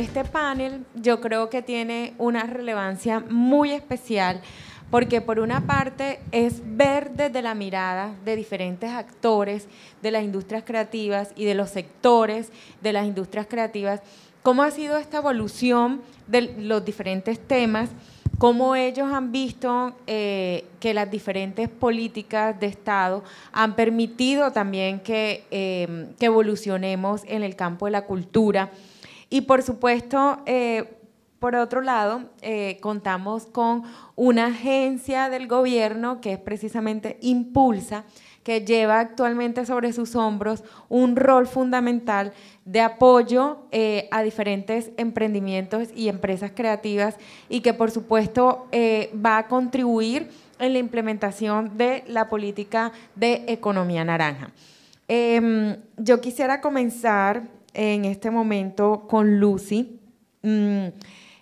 este panel yo creo que tiene una relevancia muy especial porque por una parte es ver desde la mirada de diferentes actores de las industrias creativas y de los sectores de las industrias creativas cómo ha sido esta evolución de los diferentes temas, cómo ellos han visto eh, que las diferentes políticas de Estado han permitido también que eh, evolucionemos en el campo de la cultura y por supuesto, eh, por otro lado, eh, contamos con una agencia del gobierno que es precisamente Impulsa, que lleva actualmente sobre sus hombros un rol fundamental de apoyo eh, a diferentes emprendimientos y empresas creativas y que por supuesto va a contribuir en la implementación de la política de economía naranja. Em, yo quisiera comenzar en este momento con Lucy. Mm,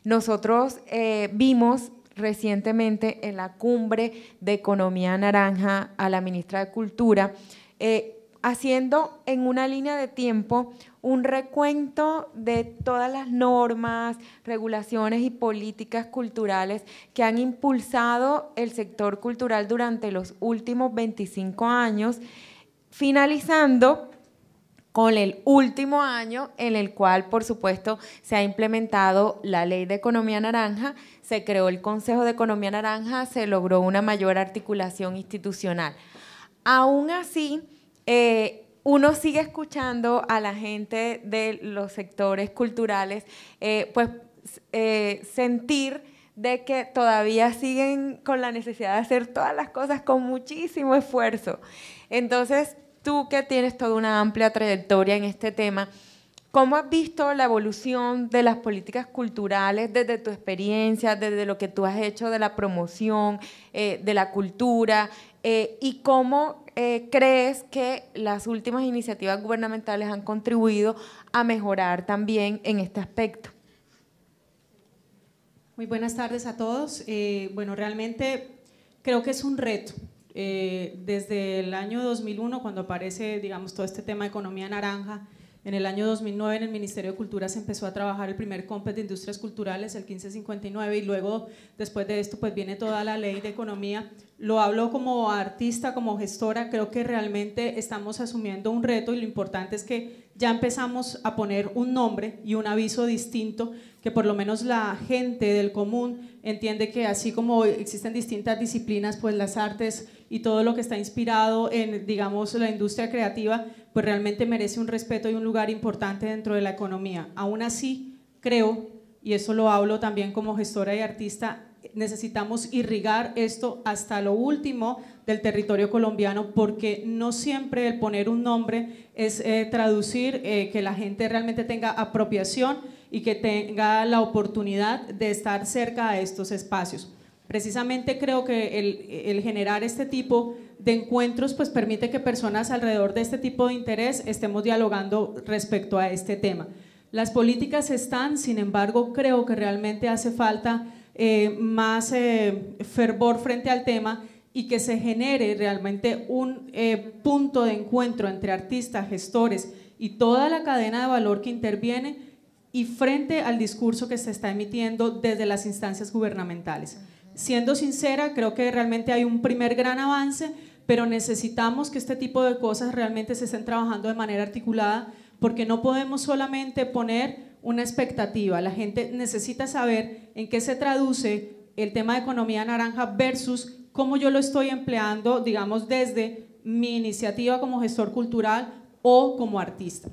nosotros eh, vimos recientemente en la cumbre de economía naranja a la ministra de Cultura, eh, haciendo en una línea de tiempo un recuento de todas las normas, regulaciones y políticas culturales que han impulsado el sector cultural durante los últimos 25 años, finalizando con el último año en el cual, por supuesto, se ha implementado la ley de economía naranja, se creó el Consejo de Economía Naranja, se logró una mayor articulación institucional. Aún así, eh, uno sigue escuchando a la gente de los sectores culturales, eh, pues eh, sentir de que todavía siguen con la necesidad de hacer todas las cosas con muchísimo esfuerzo. Entonces, tú que tienes toda una amplia trayectoria en este tema, ¿cómo has visto la evolución de las políticas culturales desde tu experiencia, desde lo que tú has hecho de la promoción, eh, de la cultura? Eh, ¿Y cómo eh, crees que las últimas iniciativas gubernamentales han contribuido a mejorar también en este aspecto? Muy buenas tardes a todos. bueno, realmente creo que es un reto eh, desde el año 2001, cuando aparece, digamos, todo este tema de economía naranja, en el año 2009 en el Ministerio de Cultura se empezó a trabajar el primer COMPET de Industrias Culturales, el 1559, y luego después de esto pues viene toda la ley de economía. Lo hablo como artista, como gestora, creo que realmente estamos asumiendo un reto y lo importante es que ya empezamos a poner un nombre y un aviso distinto que por lo menos la gente del común entiende que así como existen distintas disciplinas, pues las artes y todo lo que está inspirado en, digamos, la industria creativa, pues realmente merece un respeto y un lugar importante dentro de la economía. Aún así, creo, y eso lo hablo también como gestora y artista, necesitamos irrigar esto hasta lo último del territorio colombiano porque no siempre el poner un nombre es eh, traducir eh, que la gente realmente tenga apropiación y que tenga la oportunidad de estar cerca de estos espacios. Precisamente creo que el, generar este tipo de encuentros pues permite que personas alrededor de este tipo de interés estemos dialogando respecto a este tema. Las políticas están, sin embargo, creo que realmente hace falta eh, más eh, fervor frente al tema y que se genere realmente un eh, punto de encuentro entre artistas, gestores y toda la cadena de valor que interviene y frente al discurso que se está emitiendo desde las instancias gubernamentales siendo sincera, creo que realmente hay un primer gran avance, pero necesitamos que este tipo de cosas realmente se estén trabajando de manera articulada, porque no podemos solamente poner una expectativa. La gente necesita saber en qué se traduce el tema de economía naranja versus cómo yo lo estoy empleando, digamos, desde mi iniciativa como gestor cultural o como artista.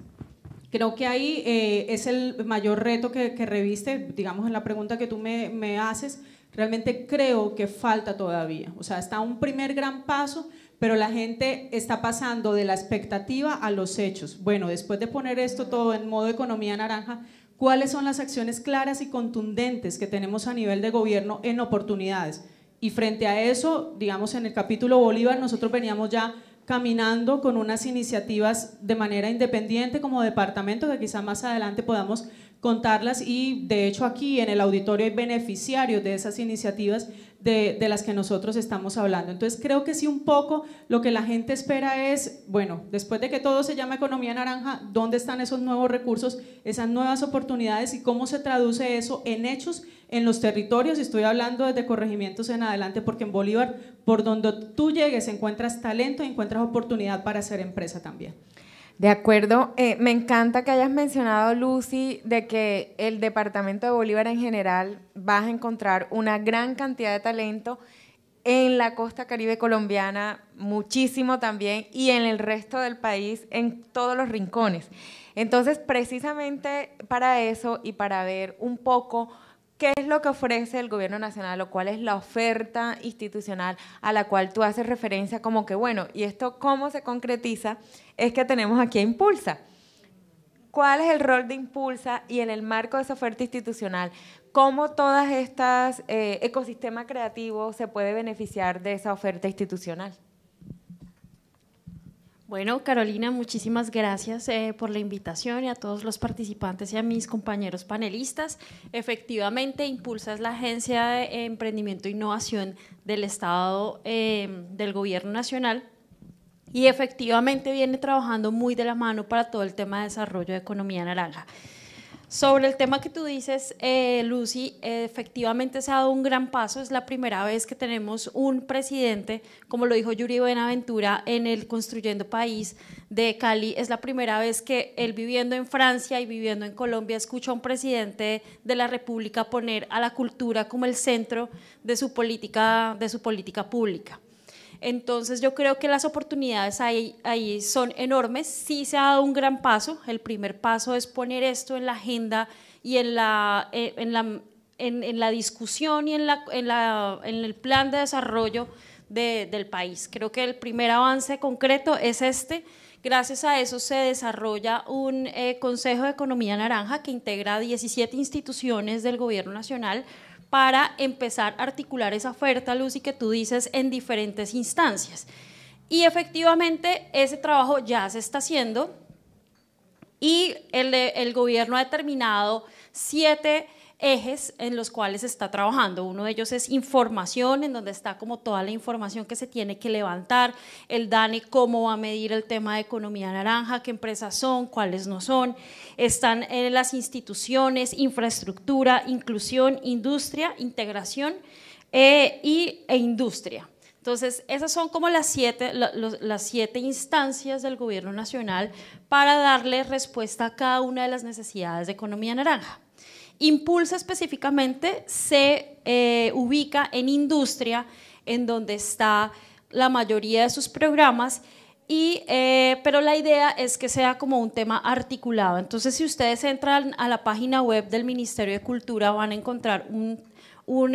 Creo que ahí eh, es el mayor reto que, reviste, digamos, en la pregunta que tú me haces, realmente creo que falta todavía. O sea, está un primer gran paso, pero la gente está pasando de la expectativa a los hechos. Bueno, después de poner esto todo en modo economía naranja, ¿cuáles son las acciones claras y contundentes que tenemos a nivel de gobierno en oportunidades? Y frente a eso, digamos, en el capítulo Bolívar, nosotros veníamos ya caminando con unas iniciativas de manera independiente como departamento que quizá más adelante podamos contarlas y de hecho aquí en el auditorio hay beneficiarios de esas iniciativas de, las que nosotros estamos hablando. Entonces creo que sí un poco lo que la gente espera es, bueno, después de que todo se llama economía naranja, ¿dónde están esos nuevos recursos, esas nuevas oportunidades y cómo se traduce eso en hechos en los territorios, y estoy hablando desde corregimientos en adelante, porque en Bolívar, por donde tú llegues, encuentras talento y encuentras oportunidad para hacer empresa también. De acuerdo, eh, me encanta que hayas mencionado, Lucy, de que el departamento de Bolívar en general vas a encontrar una gran cantidad de talento en la costa caribe colombiana, muchísimo también, y en el resto del país, en todos los rincones. Entonces, precisamente para eso y para ver un poco ¿Qué es lo que ofrece el gobierno nacional o cuál es la oferta institucional a la cual tú haces referencia como que, bueno, y esto cómo se concretiza? Es que tenemos aquí a Impulsa. ¿Cuál es el rol de Impulsa y en el marco de esa oferta institucional? ¿Cómo todas estas eh, ecosistemas creativos se puede beneficiar de esa oferta institucional? Bueno, Carolina, muchísimas gracias eh, por la invitación y a todos los participantes y a mis compañeros panelistas. Efectivamente, Impulsa es la agencia de emprendimiento e innovación del Estado, em, del Gobierno Nacional, y efectivamente viene trabajando muy de la mano para todo el tema de desarrollo de economía naranja. Sobre el tema que tú dices, eh, Lucy, efectivamente se ha dado un gran paso. Es la primera vez que tenemos un presidente, como lo dijo Yuri Buenaventura en el Construyendo País de Cali. Es la primera vez que él viviendo en Francia y viviendo en Colombia escucha a un presidente de la República poner a la cultura como el centro de su política, de su política pública. Entonces yo creo que las oportunidades ahí, son enormes. Sí se ha dado un gran paso. El primer paso es poner esto en la agenda y en la, eh, en discusión y en, el plan de desarrollo del país. Creo que el primer avance concreto es este. Gracias a eso se desarrolla un eh, Consejo de Economía Naranja que integra 17 instituciones del Gobierno Nacional para empezar a articular esa oferta, Lucy, que tú dices en diferentes instancias. Y efectivamente ese trabajo ya se está haciendo y el, gobierno ha determinado siete ejes en los cuales está trabajando. Uno de ellos es información, en donde está como toda la información que se tiene que levantar, el DANE, cómo va a medir el tema de economía naranja, qué empresas son, cuáles no son. Están en las instituciones, infraestructura, inclusión, industria, integración eh, e industria. Entonces, esas son como las siete, las siete instancias del gobierno nacional para darle respuesta a cada una de las necesidades de economía naranja. Impulsa específicamente se eh, ubica en industria, en donde está la mayoría de sus programas. Eh, pero la idea es que sea como un tema articulado. Entonces, si ustedes entran a la página web del Ministerio de Cultura, van a encontrar un,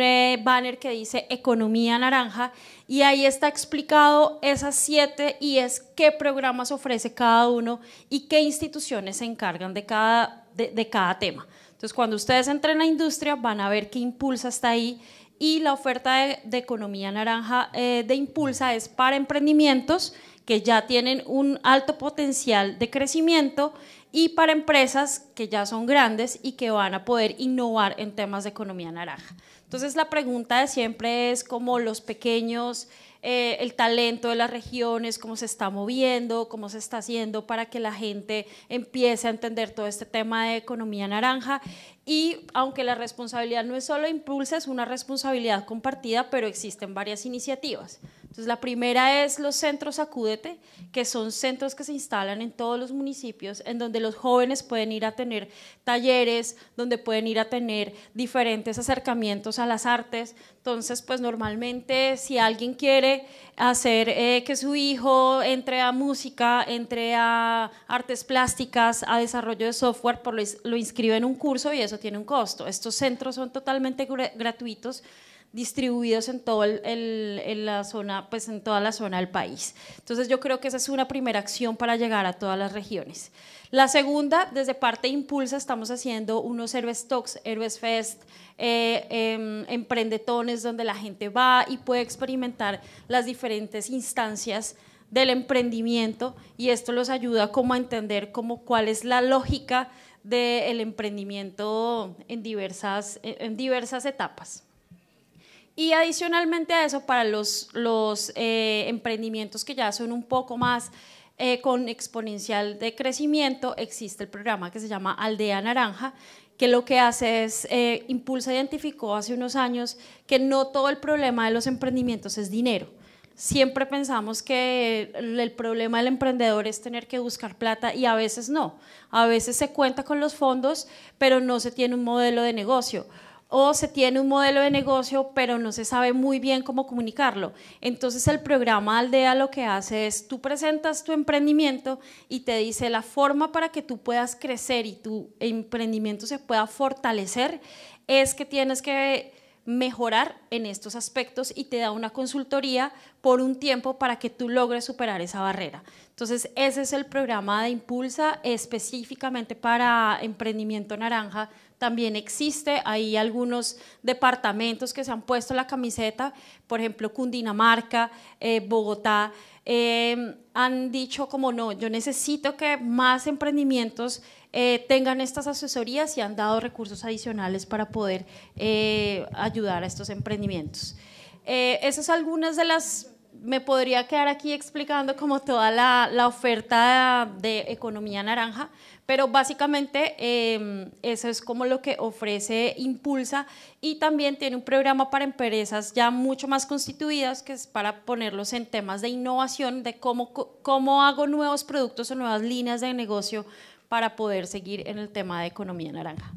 eh, banner que dice Economía Naranja y ahí está explicado esas siete y es qué programas ofrece cada uno y qué instituciones se encargan de cada tema. Entonces, cuando ustedes entren en la industria, van a ver qué Impulsa está ahí y la oferta de, economía naranja eh, de Impulsa es para emprendimientos que ya tienen un alto potencial de crecimiento y para empresas que ya son grandes y que van a poder innovar en temas de economía naranja. Entonces la pregunta de siempre es cómo los pequeños eh, el talento de las regiones, cómo se está moviendo, cómo se está haciendo para que la gente empiece a entender todo este tema de economía naranja. Y aunque la responsabilidad no es solo impulsa, es una responsabilidad compartida, pero existen varias iniciativas. Entonces, la primera es los centros Acúdete, que son centros que se instalan en todos los municipios, en donde los jóvenes pueden ir a tener talleres, donde pueden ir a tener diferentes acercamientos a las artes. Entonces, pues normalmente si alguien quiere hacer eh, que su hijo entre a música, entre a artes plásticas, a desarrollo de software, por lo, lo inscribe en un curso y eso tiene un costo. Estos centros son totalmente gratuitos distribuidos en todo la zona, pues en toda la zona del país. Entonces yo creo que esa es una primera acción para llegar a todas las regiones. La segunda, desde parte de Impulsa, estamos haciendo unos Héroes Talks, Héroes Fest, eh, em, emprendetones donde la gente va y puede experimentar las diferentes instancias del emprendimiento y esto los ayuda como a entender como cuál es la lógica del emprendimiento en diversas, en diversas etapas. Y adicionalmente a eso, para los, eh, emprendimientos que ya son un poco más eh, con exponencial de crecimiento, existe el programa que se llama Aldea Naranja, que lo que hace es, eh, Impulsa identificó hace unos años que no todo el problema de los emprendimientos es dinero. Siempre pensamos que el problema del emprendedor es tener que buscar plata y a veces no. A veces se cuenta con los fondos, pero no se tiene un modelo de negocio o se tiene un modelo de negocio, pero no se sabe muy bien cómo comunicarlo. Entonces el programa Aldea lo que hace es, tú presentas tu emprendimiento y te dice la forma para que tú puedas crecer y tu emprendimiento se pueda fortalecer, es que tienes que mejorar en estos aspectos y te da una consultoría por un tiempo para que tú logres superar esa barrera. Entonces, ese es el programa de Impulsa específicamente para emprendimiento naranja. También existe, hay algunos departamentos que se han puesto la camiseta, por ejemplo, Cundinamarca, eh, Bogotá, eh, han dicho como no, yo necesito que más emprendimientos eh, tengan estas asesorías y han dado recursos adicionales para poder eh, ayudar a estos emprendimientos. Eh, esas algunas de las, me podría quedar aquí explicando como toda la, oferta de economía naranja, pero básicamente em, eso es como lo que ofrece Impulsa y también tiene un programa para empresas ya mucho más constituidas que es para ponerlos en temas de innovación, de cómo, cómo hago nuevos productos o nuevas líneas de negocio para poder seguir en el tema de economía naranja.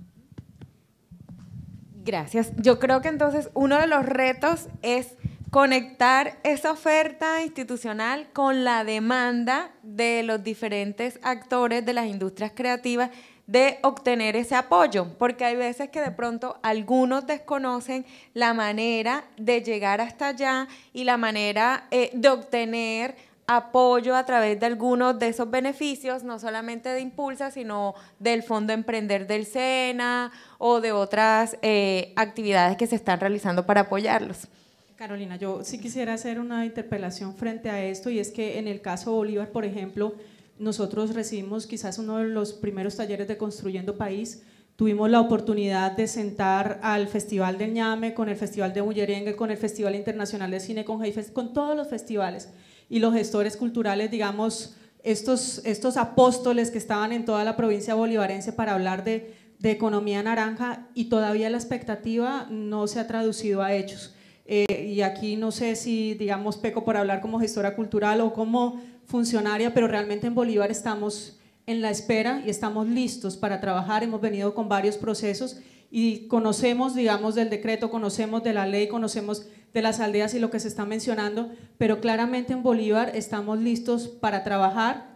Gracias. Yo creo que entonces uno de los retos es conectar esa oferta institucional con la demanda de los diferentes actores de las industrias creativas de obtener ese apoyo, porque hay veces que de pronto algunos desconocen la manera de llegar hasta allá y la manera eh, de obtener apoyo a través de algunos de esos beneficios, no solamente de Impulsa, sino del Fondo Emprender del SENA o de otras eh, actividades que se están realizando para apoyarlos. Carolina, yo sí quisiera hacer una interpelación frente a esto y es que en el caso Bolívar, por ejemplo, nosotros recibimos quizás uno de los primeros talleres de Construyendo País, Tuvimos la oportunidad de sentar al Festival del Ñame, con el Festival de Bullerengue, con el Festival Internacional de Cine, con Heifest, con todos los festivales y los gestores culturales, digamos, estos, estos apóstoles que estaban en toda la provincia bolivarense para hablar de, economía naranja y todavía la expectativa no se ha traducido a hechos. Eh, y aquí no sé si, digamos, peco por hablar como gestora cultural o como funcionaria, pero realmente en Bolívar estamos en la espera y estamos listos para trabajar. Hemos venido con varios procesos y conocemos, digamos, del decreto, conocemos de la ley, conocemos de las aldeas y lo que se está mencionando, pero claramente en Bolívar estamos listos para trabajar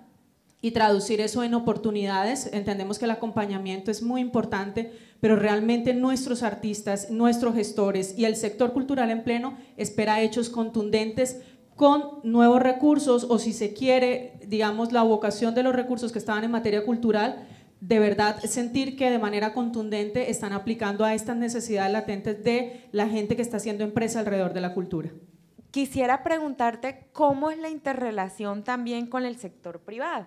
y traducir eso en oportunidades. Entendemos que el acompañamiento es muy importante, pero realmente nuestros artistas, nuestros gestores y el sector cultural en pleno espera hechos contundentes con nuevos recursos o si se quiere, digamos, la vocación de los recursos que estaban en materia cultural de verdad sentir que de manera contundente están aplicando a estas necesidades latentes de la gente que está haciendo empresa alrededor de la cultura. Quisiera preguntarte cómo es la interrelación también con el sector privado.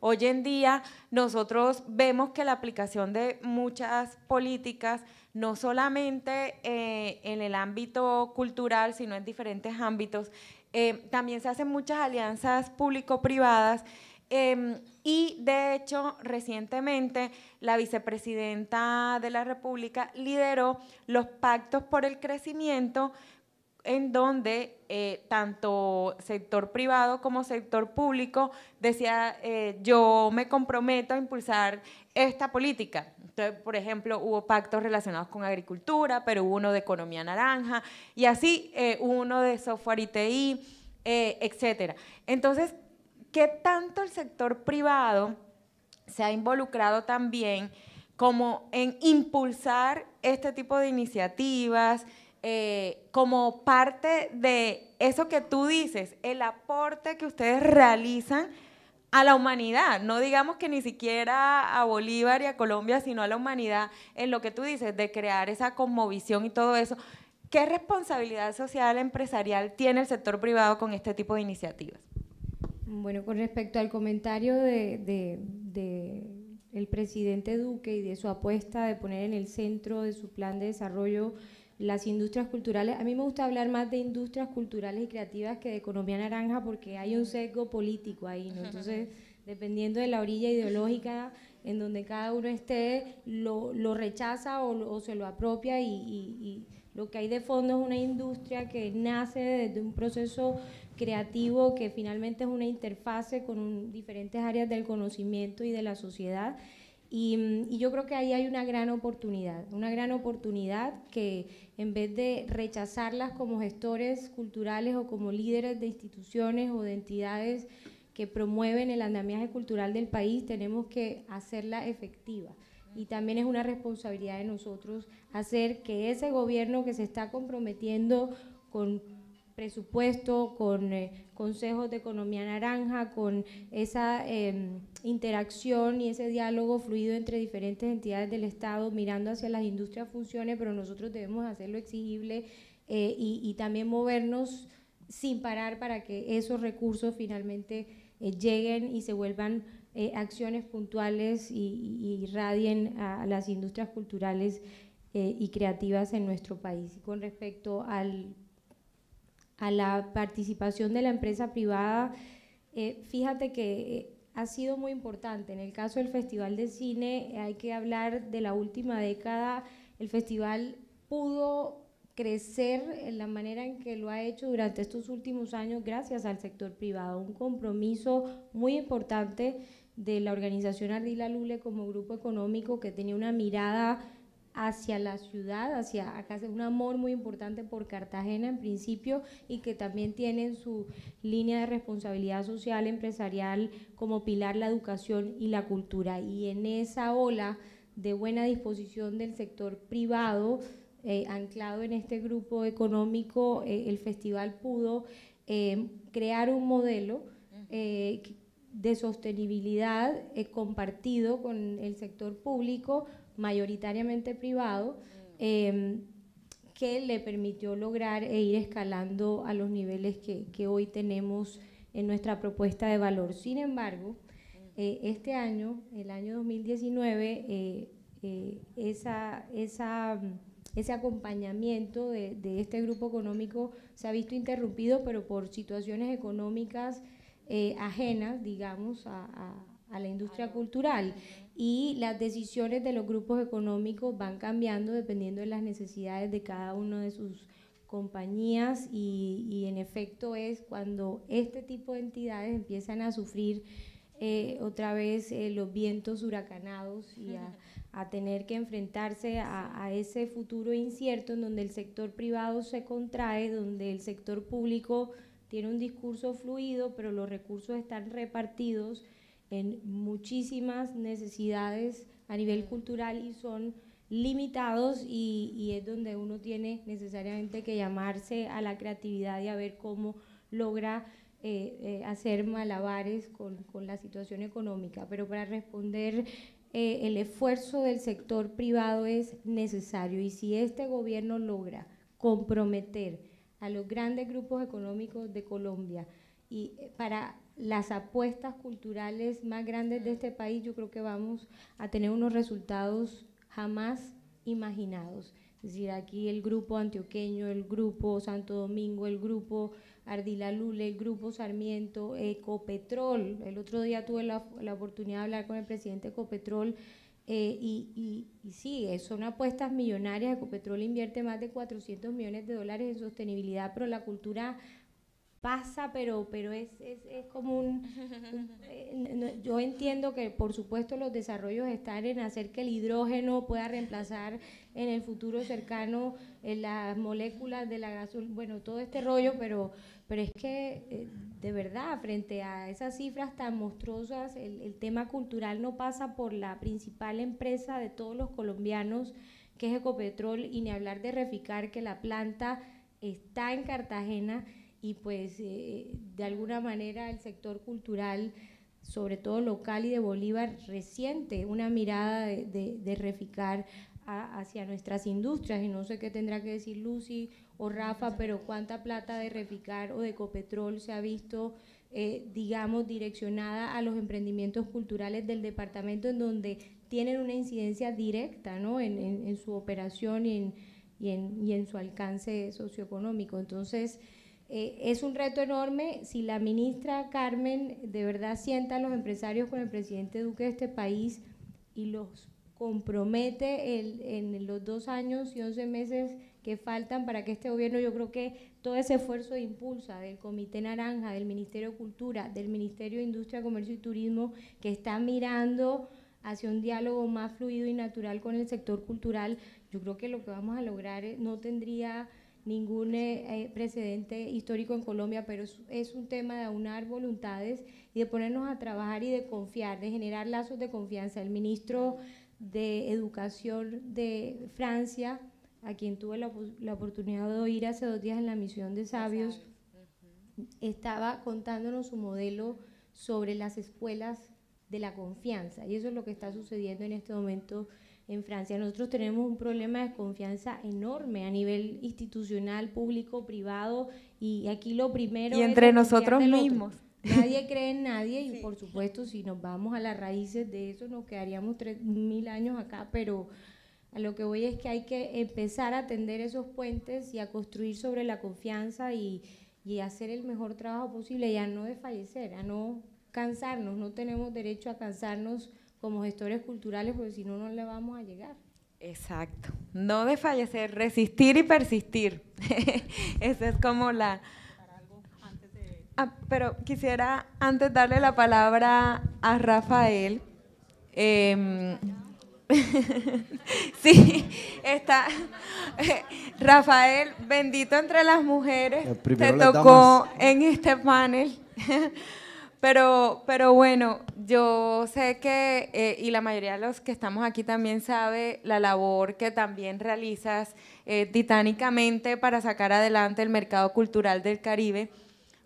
Hoy en día nosotros vemos que la aplicación de muchas políticas, no solamente eh, en el ámbito cultural, sino en diferentes ámbitos, eh, también se hacen muchas alianzas público-privadas Em, y de hecho, recientemente la vicepresidenta de la República lideró los pactos por el crecimiento en donde eh, tanto sector privado como sector público decía, eh, yo me comprometo a impulsar esta política. Entonces, por ejemplo, hubo pactos relacionados con agricultura, pero hubo uno de economía naranja y así eh, uno de software ITI, etcétera. Entonces, ¿Qué tanto el sector privado se ha involucrado también como en impulsar este tipo de iniciativas, eh, como parte de eso que tú dices, el aporte que ustedes realizan a la humanidad, no digamos que ni siquiera a Bolívar y a Colombia, sino a la humanidad, en lo que tú dices, de crear esa conmovisión y todo eso. ¿Qué responsabilidad social empresarial tiene el sector privado con este tipo de iniciativas? Bueno, con respecto al comentario de, el presidente Duque y de su apuesta de poner en el centro de su plan de desarrollo las industrias culturales, a mí me gusta hablar más de industrias culturales y creativas que de economía naranja porque hay un sesgo político ahí, Entonces, dependiendo de la orilla ideológica en donde cada uno esté, lo, lo rechaza o, se lo apropia y, y lo que hay de fondo es una industria que nace desde un proceso creativo que finalmente es una interfase con diferentes áreas del conocimiento y de la sociedad. Y, mm, y, yo creo que ahí hay una gran oportunidad, una gran oportunidad que en vez de rechazarlas como gestores culturales o como líderes de instituciones o de entidades que promueven el andamiaje cultural del país, tenemos que hacerla efectiva. Y también es una responsabilidad de nosotros hacer que ese gobierno que se está comprometiendo con presupuesto, con eh, consejos de economía naranja, con esa em, interacción y ese diálogo fluido entre diferentes entidades del Estado, mirando hacia las industrias funciones, pero nosotros debemos hacerlo exigible eh, y, también movernos sin parar para que esos recursos finalmente eh, lleguen y se vuelvan acciones puntuales y, y, irradien a las industrias culturales y creativas en nuestro país. con respecto al a la participación de la empresa privada, eh, fíjate que eh, ha sido muy importante. En el caso del Festival de Cine, eh, hay que hablar de la última década. El festival pudo crecer en la manera en que lo ha hecho durante estos últimos años gracias al sector privado. Un compromiso muy importante de la organización Ardila Lule como grupo económico que tenía una mirada hacia la ciudad, hacia acá un amor muy importante por Cartagena en principio y que también tienen su línea de responsabilidad social empresarial como pilar la educación y la cultura. Y en esa ola de buena disposición del sector privado, eh, anclado en este grupo económico, eh, el festival pudo eh, crear un modelo de sostenibilidad compartido con el sector público mayoritariamente privado, em, que le permitió lograr e ir escalando a los niveles que, hoy tenemos en nuestra propuesta de valor. Sin embargo, eh, este año, el año 2019, eh, eh, ese acompañamiento de, este grupo económico se ha visto interrumpido, pero por situaciones económicas ajenas, digamos, a, a la industria cultural y las decisiones de los grupos económicos van cambiando dependiendo de las necesidades de cada uno de sus compañías y, en efecto es cuando este tipo de entidades empiezan a sufrir eh, otra vez eh, los vientos huracanados y a, tener que enfrentarse a, a, ese futuro incierto en donde el sector privado se contrae, donde el sector público tiene un discurso fluido, pero los recursos están repartidos en muchísimas necesidades a nivel cultural y son limitados y, es donde uno tiene necesariamente que llamarse a la creatividad y a ver cómo logra eh, eh, hacer malabares con, la situación económica. Pero para responder, eh, el esfuerzo del sector privado es necesario y si este gobierno logra comprometer a los grandes grupos económicos de Colombia y para las apuestas culturales más grandes de este país, yo creo que vamos a tener unos resultados jamás imaginados. Es decir, aquí el grupo antioqueño, el grupo Santo Domingo, el grupo Ardila Lule, el grupo Sarmiento, Ecopetrol. El otro día tuve la, oportunidad de hablar con el presidente Ecopetrol eh, y, y, sí, eh, son apuestas millonarias. Ecopetrol invierte más de 400 millones de dólares en sostenibilidad, pero la cultura pasa, pero, pero es, es, como un, eh, yo entiendo que por supuesto los desarrollos están en hacer que el hidrógeno pueda reemplazar en el futuro cercano en las moléculas de la gasolina, bueno, todo este rollo, pero, pero es que eh, de verdad, frente a esas cifras tan monstruosas, el, el tema cultural no pasa por la principal empresa de todos los colombianos, que es Ecopetrol, y ni hablar de Reficar, que la planta está en Cartagena y pues eh, de alguna manera el sector cultural, sobre todo local y de Bolívar, reciente una mirada de, reficar hacia nuestras industrias. Y no sé qué tendrá que decir Lucy o Rafa, pero cuánta plata de reficar o de Copetrol se ha visto. Eh, digamos, direccionada a los emprendimientos culturales del departamento en donde tienen una incidencia directa ¿no? en, su operación y en, y en, y en su alcance socioeconómico. Entonces, eh, es un reto enorme. Si la ministra Carmen de verdad sienta a los empresarios con el presidente Duque de este país y los compromete en los dos años y once meses que faltan para que este gobierno, yo creo que todo ese esfuerzo de impulsa del Comité Naranja, del Ministerio de Cultura, del Ministerio de Industria, Comercio y Turismo, que está mirando hacia un diálogo más fluido y natural con el sector cultural, yo creo que lo que vamos a lograr eh, no tendría ningún eh, eh, precedente histórico en Colombia, pero es, un tema de aunar voluntades y de ponernos a trabajar y de confiar, de generar lazos de confianza. El ministro de Educación de Francia, a quien tuve la, oportunidad de oír hace dos días en la misión de sabios, estaba contándonos su modelo sobre las escuelas de la confianza. Y eso es lo que está sucediendo en este momento en Francia. Nosotros tenemos un problema de confianza enorme a nivel institucional, público, privado, y aquí lo primero... Y entre nosotros mismos. Nadie cree en nadie y por supuesto si nos vamos a las raíces de eso nos quedaríamos tres mil años acá, pero a lo que voy es que hay que empezar a tender esos puentes y a construir sobre la confianza y, y hacer el mejor trabajo posible y a no desfallecer, a no cansarnos, no tenemos derecho a cansarnos como gestores culturales, porque si no, no le vamos a llegar. Exacto, no desfallecer, resistir y persistir. Esa es como la... Ah, pero quisiera antes darle la palabra a Rafael. Em, sí, está. Rafael, bendito entre las mujeres, eh, te tocó en este panel. Pero, pero bueno, yo sé que, eh, y la mayoría de los que estamos aquí también sabe la labor que también realizas eh, titánicamente para sacar adelante el mercado cultural del Caribe,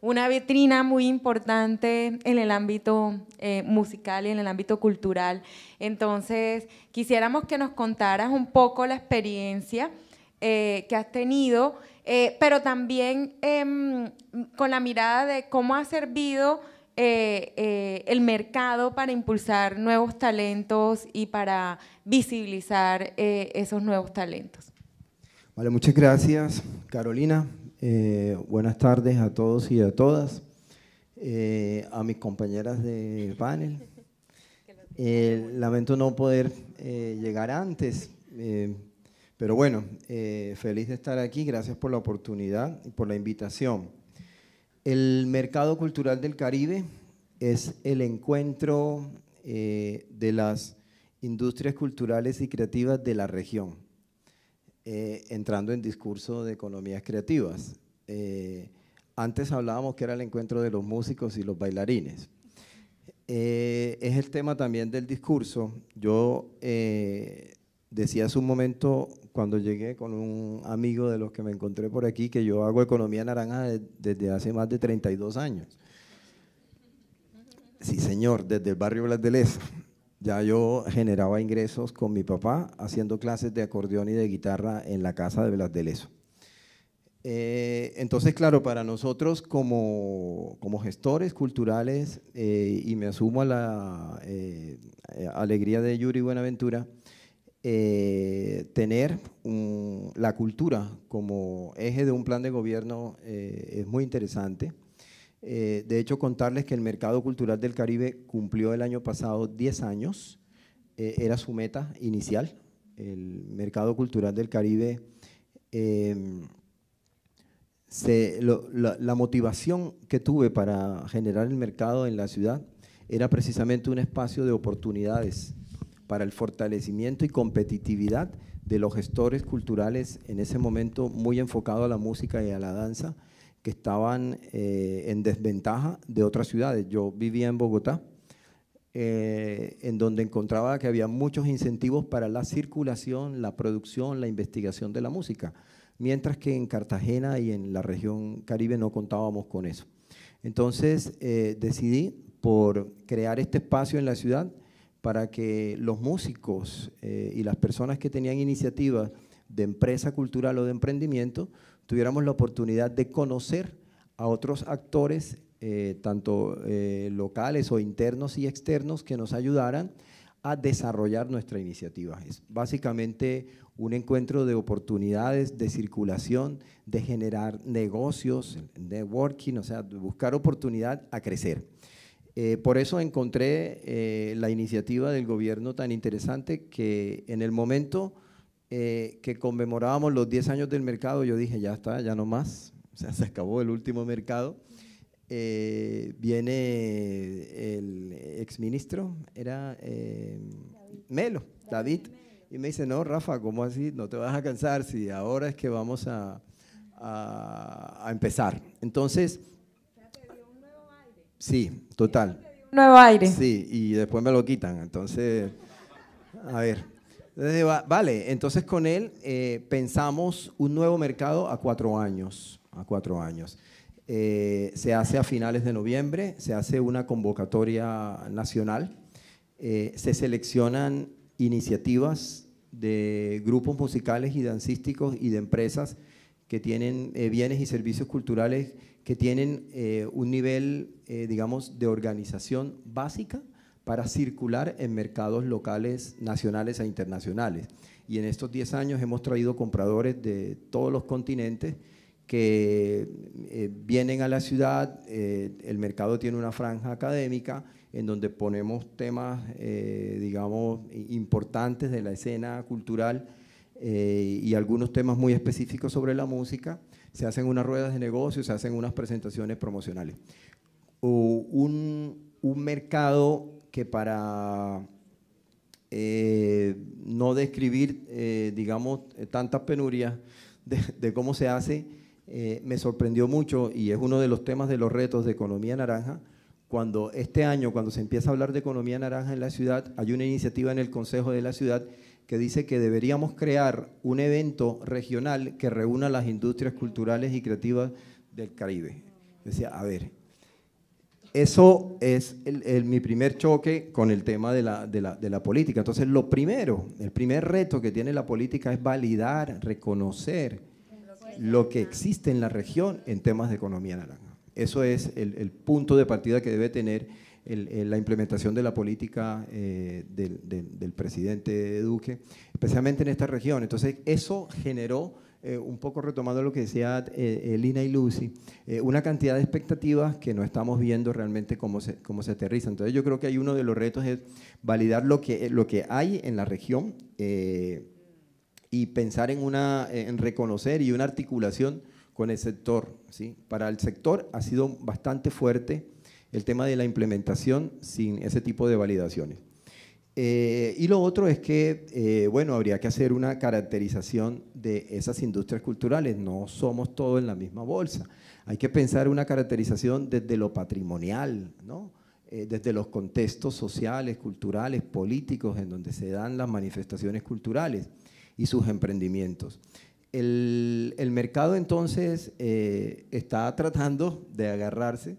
una vitrina muy importante en el ámbito eh, musical y en el ámbito cultural. Entonces, quisiéramos que nos contaras un poco la experiencia que has tenido, pero también em, con la mirada de cómo ha servido eh, eh, el mercado para impulsar nuevos talentos y para visibilizar eh, esos nuevos talentos. Vale, muchas gracias, Carolina. buenas tardes a todos y a todas, a mis compañeras del panel. lamento no poder llegar antes, pero bueno, feliz de estar aquí. Gracias por la oportunidad y por la invitación. El mercado cultural del Caribe es el encuentro eh, de las industrias culturales y creativas de la región, eh, entrando en discurso de economías creativas. Eh, antes hablábamos que era el encuentro de los músicos y los bailarines. es el tema también del discurso. Yo decía hace un momento cuando llegué con un amigo de los que me encontré por aquí, que yo hago economía naranja desde hace más de 32 años. Sí, señor, desde el barrio Blas de Leso. Ya yo generaba ingresos con mi papá haciendo clases de acordeón y de guitarra en la casa de Blas de Leso. Eh, entonces, claro, para nosotros como, como gestores culturales, eh, y me asumo a la eh, alegría de Yuri Buenaventura, eh, tener la cultura como eje de un plan de gobierno eh, es muy interesante. Eh, de hecho, contarles que el Mercado Cultural del Caribe cumplió el año pasado 10 años, era su meta inicial. El Mercado Cultural del Caribe, em, la, la motivación que tuve para generar el mercado en la ciudad era precisamente un espacio de oportunidades para el fortalecimiento y competitividad de los gestores culturales en ese momento muy enfocado a la música y a la danza que estaban eh, en desventaja de otras ciudades. Yo vivía en Bogotá, eh, en donde encontraba que había muchos incentivos para la circulación, la producción, la investigación de la música, mientras que en Cartagena y en la región Caribe no contábamos con eso. Entonces eh, decidí por crear este espacio en la ciudad para que los músicos eh, y las personas que tenían iniciativa de empresa cultural o de emprendimiento tuviéramos la oportunidad de conocer a otros actores, eh, tanto eh, locales o internos y externos, que nos ayudaran a desarrollar nuestra iniciativa. Es básicamente un encuentro de oportunidades, de circulación, de generar negocios, networking, o sea, buscar oportunidad a crecer. Eh, por eso encontré eh, la iniciativa del gobierno tan interesante que en el momento eh, que conmemorábamos los 10 años del mercado, yo dije, ya está, ya no más, o sea, se acabó el último mercado. viene el exministro, era Melo, David, y me dice, no, Rafa, ¿cómo así? No te vas a cansar si ahora es que vamos a, a empezar. Entonces, Sí, total. Nuevo aire. Sí, y después me lo quitan. Entonces, a ver. vale, entonces con él eh, pensamos un nuevo mercado a cuatro años. A cuatro años. Eh, se hace a finales de noviembre, se hace una convocatoria nacional, eh, se seleccionan iniciativas de grupos musicales y dancísticos y de empresas que tienen bienes y servicios culturales que tienen eh, un nivel, eh, digamos, de organización básica para circular en mercados locales, nacionales e internacionales. Y en estos 10 años hemos traído compradores de todos los continentes que eh, vienen a la ciudad, el mercado tiene una franja académica en donde ponemos temas, digamos, importantes de la escena cultural eh, y algunos temas muy específicos sobre la música. Se hacen unas ruedas de negocio, se hacen unas presentaciones promocionales. O un, mercado que para eh, no describir, eh, digamos, tantas penurias de, cómo se hace, me sorprendió mucho y es uno de los temas de los retos de economía naranja. Cuando este año, cuando se empieza a hablar de economía naranja en la ciudad, hay una iniciativa en el Consejo de la Ciudad que dice que deberíamos crear un evento regional que reúna las industrias culturales y creativas del Caribe. decía, a ver, eso es mi primer choque con el tema de la, política. Entonces, lo primero, el primer reto que tiene la política es validar, reconocer lo que existe en la región en temas de economía naranja. Eso es el, el punto de partida que debe tener eh, la implementación de la política eh, del, presidente Duque, especialmente en esta región. Entonces, eso generó, eh, un poco retomando lo que decía Lina y Lucy, una cantidad de expectativas que no estamos viendo realmente cómo se, cómo se aterriza. Entonces, yo creo que hay uno de los retos es validar lo que, lo que hay en la región y pensar en, una, en reconocer y una articulación con el sector. ¿sí? Para el sector ha sido bastante fuerte el tema de la implementación sin ese tipo de validaciones. Eh, y lo otro es que, eh, bueno, habría que hacer una caracterización de esas industrias culturales. No somos todos en la misma bolsa. Hay que pensar una caracterización desde lo patrimonial, ¿no? Eh, desde los contextos sociales, culturales, políticos, en donde se dan las manifestaciones culturales y sus emprendimientos. El, el mercado entonces está tratando de agarrarse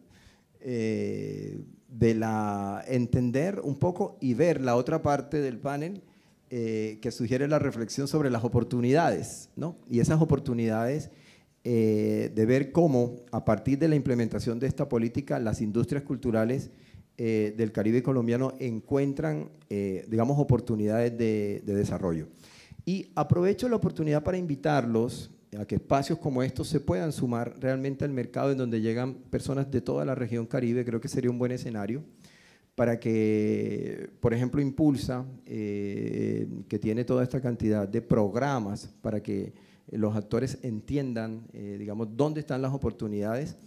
eh, de la entender un poco y ver la otra parte del panel eh, que sugiere la reflexión sobre las oportunidades, ¿no? Y esas oportunidades eh, de ver cómo, a partir de la implementación de esta política, las industrias culturales del Caribe colombiano encuentran, digamos, oportunidades de, desarrollo. Y aprovecho la oportunidad para invitarlos a que espacios como estos se puedan sumar realmente al mercado en donde llegan personas de toda la región caribe, creo que sería un buen escenario para que, por ejemplo, Impulsa, eh, que tiene toda esta cantidad de programas para que los actores entiendan, eh, digamos, dónde están las oportunidades,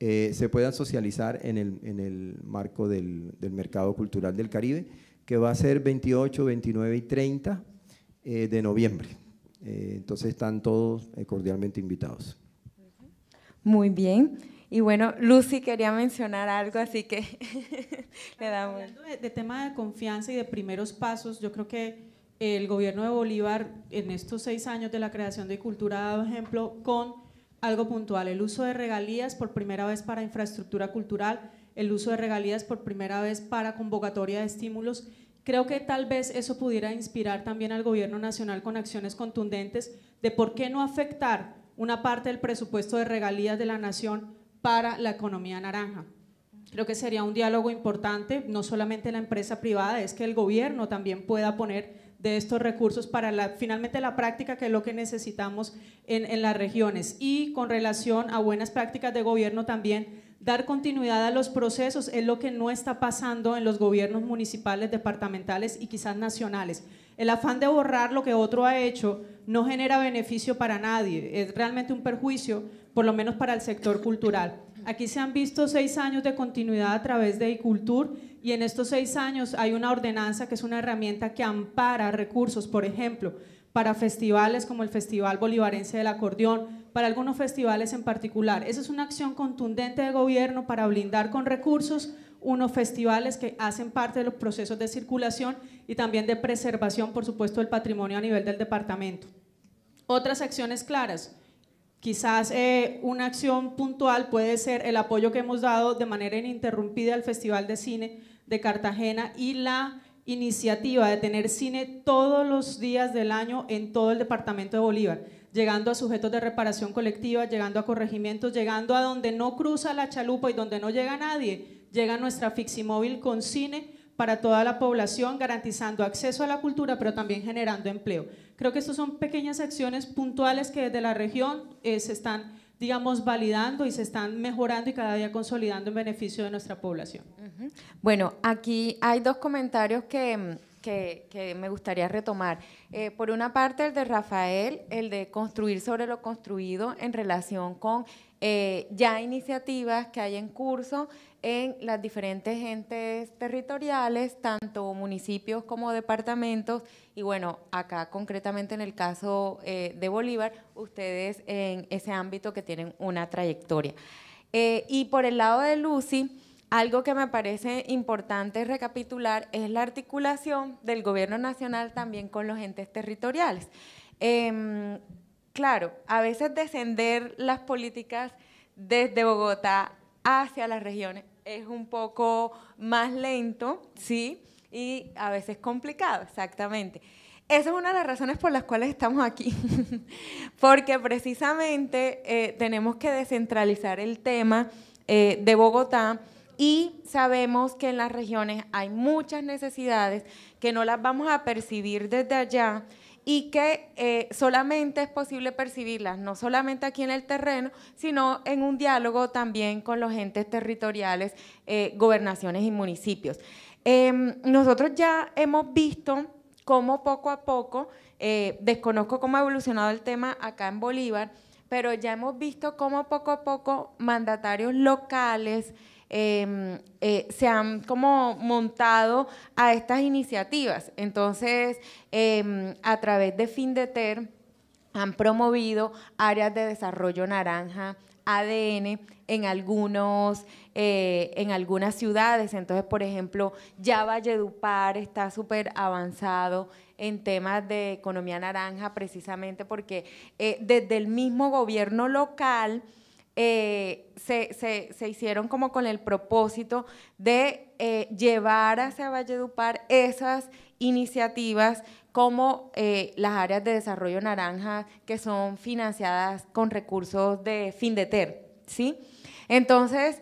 eh, se puedan socializar en el, marco del, mercado cultural del Caribe, que va a ser 28, 29 y 30 de noviembre. Eh, entonces están todos eh, cordialmente invitados. Muy bien. Y bueno, Lucy quería mencionar algo, así que le damos. Hablando de, de, tema de confianza y de primeros pasos, yo creo que el gobierno de Bolívar en estos seis años de la creación de cultura ha dado ejemplo con algo puntual, el uso de regalías por primera vez para infraestructura cultural, el uso de regalías por primera vez para convocatoria de estímulos Creo que tal vez eso pudiera inspirar también al gobierno nacional con acciones contundentes de por qué no afectar una parte del presupuesto de regalías de la nación para la economía naranja. Creo que sería un diálogo importante, no solamente la empresa privada, es que el gobierno también pueda poner de estos recursos para la, finalmente la práctica que es lo que necesitamos en, en las regiones. Y con relación a buenas prácticas de gobierno también, dar continuidad a los procesos es lo que no está pasando en los gobiernos municipales, departamentales y quizás nacionales. El afán de borrar lo que otro ha hecho no genera beneficio para nadie, es realmente un perjuicio, por lo menos para el sector cultural. Aquí se han visto seis años de continuidad a través de ICULTUR y en estos seis años hay una ordenanza que es una herramienta que ampara recursos, por ejemplo, para festivales como el Festival Bolivarense del Acordeón, para algunos festivales en particular. Esa es una acción contundente de gobierno para blindar con recursos unos festivales que hacen parte de los procesos de circulación y también de preservación, por supuesto, del patrimonio a nivel del departamento. Otras acciones claras. Quizás eh, una acción puntual puede ser el apoyo que hemos dado de manera ininterrumpida al Festival de Cine de Cartagena y la iniciativa de tener cine todos los días del año en todo el departamento de Bolívar llegando a sujetos de reparación colectiva, llegando a corregimientos, llegando a donde no cruza la chalupa y donde no llega nadie, llega nuestra Fiximóvil con cine para toda la población, garantizando acceso a la cultura, pero también generando empleo. Creo que estas son pequeñas acciones puntuales que desde la región eh, se están, digamos, validando y se están mejorando y cada día consolidando en beneficio de nuestra población. Bueno, aquí hay dos comentarios que mm, que, me gustaría retomar. Eh, por una parte, el de Rafael, el de construir sobre lo construido en relación con eh, ya iniciativas que hay en curso en las diferentes entes territoriales, tanto municipios como departamentos, y bueno, acá concretamente en el caso eh, de Bolívar, ustedes en ese ámbito que tienen una trayectoria. y por el lado de Lucy, algo que me parece importante recapitular es la articulación del gobierno nacional también con los entes territoriales. Em, claro, a veces descender las políticas desde Bogotá hacia las regiones es un poco más lento, ¿sí? Y a veces complicado, exactamente. Esa es una de las razones por las cuales estamos aquí, porque precisamente eh, tenemos que descentralizar el tema eh, de Bogotá y sabemos que en las regiones hay muchas necesidades que no las vamos a percibir desde allá y que eh, solamente es posible percibirlas, no solamente aquí en el terreno, sino en un diálogo también con los entes territoriales, eh, gobernaciones y municipios. Em, nosotros ya hemos visto cómo poco a poco, eh, desconozco cómo ha evolucionado el tema acá en Bolívar, pero ya hemos visto cómo poco a poco mandatarios locales, Em, eh, se han como montado a estas iniciativas. Entonces, em, a través de FINDETER han promovido áreas de desarrollo naranja, ADN en algunos eh, en algunas ciudades. Entonces, por ejemplo, ya Valledupar está súper avanzado en temas de economía naranja, precisamente porque eh, desde el mismo gobierno local eh, se, hicieron como con el propósito de eh, llevar hacia Valledupar esas iniciativas como eh, las áreas de desarrollo naranja que son financiadas con recursos de FINDETER, ¿sí? Entonces,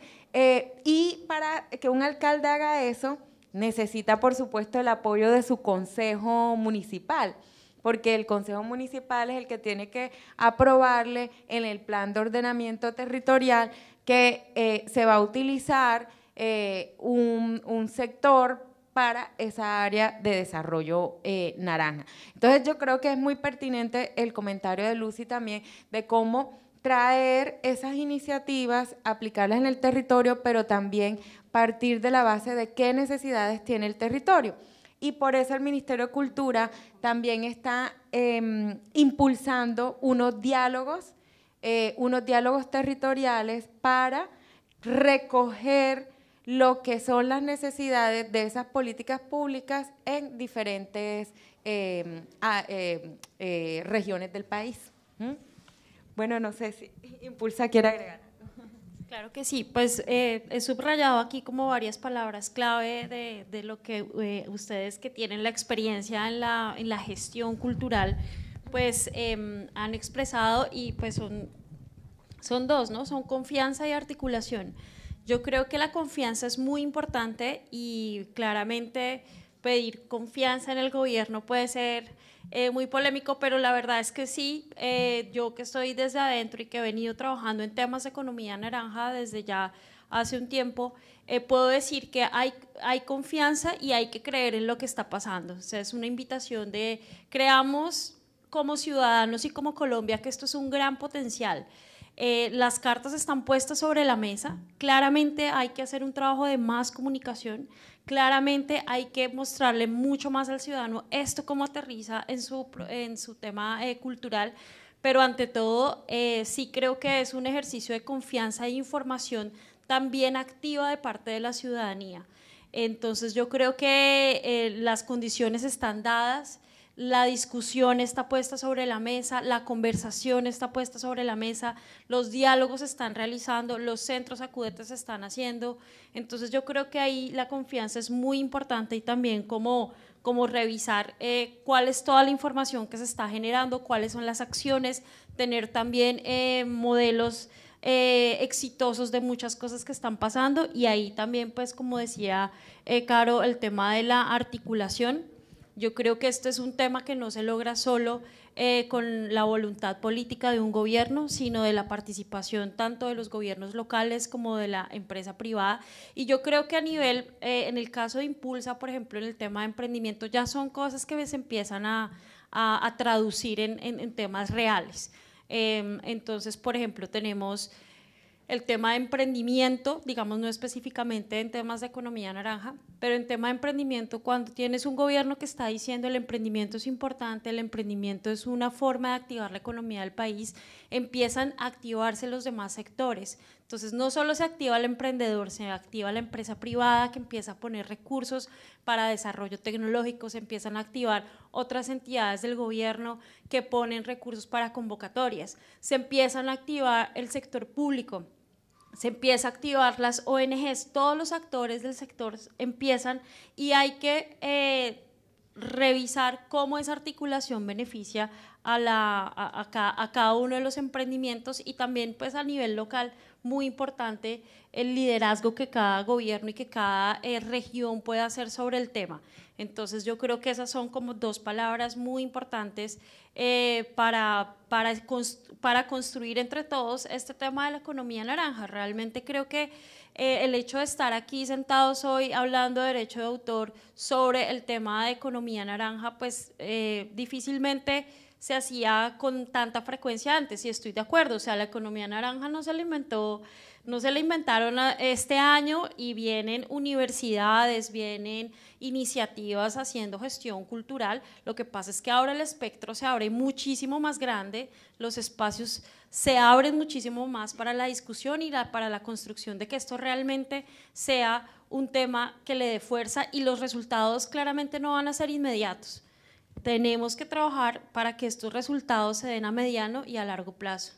y para que un alcalde haga eso, necesita, por supuesto, el apoyo de su consejo municipal porque el Consejo Municipal es el que tiene que aprobarle en el plan de ordenamiento territorial que eh, se va a utilizar eh, un, sector para esa área de desarrollo eh, naranja. Entonces yo creo que es muy pertinente el comentario de Lucy también de cómo traer esas iniciativas, aplicarlas en el territorio, pero también partir de la base de qué necesidades tiene el territorio y por eso el Ministerio de Cultura también está em, impulsando unos diálogos, eh, unos diálogos territoriales para recoger lo que son las necesidades de esas políticas públicas en diferentes em, em, eh, regiones del país. ¿Mm? Bueno, no sé si Impulsa quiere agregar. Claro que sí, pues eh, he subrayado aquí como varias palabras clave de, lo que eh, ustedes que tienen la experiencia en la, gestión cultural, pues em, han expresado y pues son, son dos, ¿no? Son confianza y articulación. Yo creo que la confianza es muy importante y claramente pedir confianza en el gobierno puede ser eh, muy polémico, pero la verdad es que sí, eh, yo que estoy desde adentro y que he venido trabajando en temas de economía naranja desde ya hace un tiempo, eh, puedo decir que hay, hay confianza y hay que creer en lo que está pasando. O sea, es una invitación de creamos como ciudadanos y como Colombia que esto es un gran potencial. Eh, las cartas están puestas sobre la mesa. Claramente hay que hacer un trabajo de más comunicación. Claramente hay que mostrarle mucho más al ciudadano esto cómo aterriza en su, en su tema eh, cultural. Pero ante todo, eh, sí creo que es un ejercicio de confianza e información también activa de parte de la ciudadanía. Entonces yo creo que las condiciones están dadas la discusión está puesta sobre la mesa, la conversación está puesta sobre la mesa, los diálogos se están realizando, los centros acudentes se están haciendo. Entonces yo creo que ahí la confianza es muy importante y también como, como revisar eh, cuál es toda la información que se está generando, cuáles son las acciones, tener también eh, modelos eh, exitosos de muchas cosas que están pasando y ahí también, pues como decía Caro, el tema de la articulación yo creo que este es un tema que no se logra solo eh, con la voluntad política de un gobierno, sino de la participación tanto de los gobiernos locales como de la empresa privada. Y yo creo que a nivel, eh, en el caso de Impulsa, por ejemplo, en el tema de emprendimiento, ya son cosas que se empiezan a, traducir en, temas reales. Em, entonces, por ejemplo, tenemos el tema de emprendimiento, digamos no específicamente en temas de economía naranja, pero en tema de emprendimiento, cuando tienes un gobierno que está diciendo el emprendimiento es importante, el emprendimiento es una forma de activar la economía del país, empiezan a activarse los demás sectores. Entonces, no solo se activa el emprendedor, se activa la empresa privada que empieza a poner recursos para desarrollo tecnológico, se empiezan a activar otras entidades del gobierno que ponen recursos para convocatorias, se empiezan a activar el sector público se empieza a activar las ONGs, todos los actores del sector empiezan y hay que eh, revisar cómo esa articulación beneficia a, cada uno de los emprendimientos y también pues a nivel local muy importante el liderazgo que cada gobierno y que cada eh, región pueda hacer sobre el tema. Entonces yo creo que esas son como dos palabras muy importantes eh, para, para, construir entre todos este tema de la economía naranja. Realmente creo que eh, el hecho de estar aquí sentados hoy hablando de derecho de autor sobre el tema de economía naranja, pues difícilmente se hacía con tanta frecuencia antes y estoy de acuerdo, o sea, la economía naranja no se inventó, no se la inventaron ah, este año y vienen universidades, vienen iniciativas haciendo gestión cultural, lo que pasa es que ahora el espectro se abre muchísimo más grande, los espacios se abren muchísimo más para la discusión y para la construcción de que esto realmente sea un tema que le dé fuerza y los resultados claramente no van a ser inmediatos tenemos que trabajar para que estos resultados se den a mediano y a largo plazo.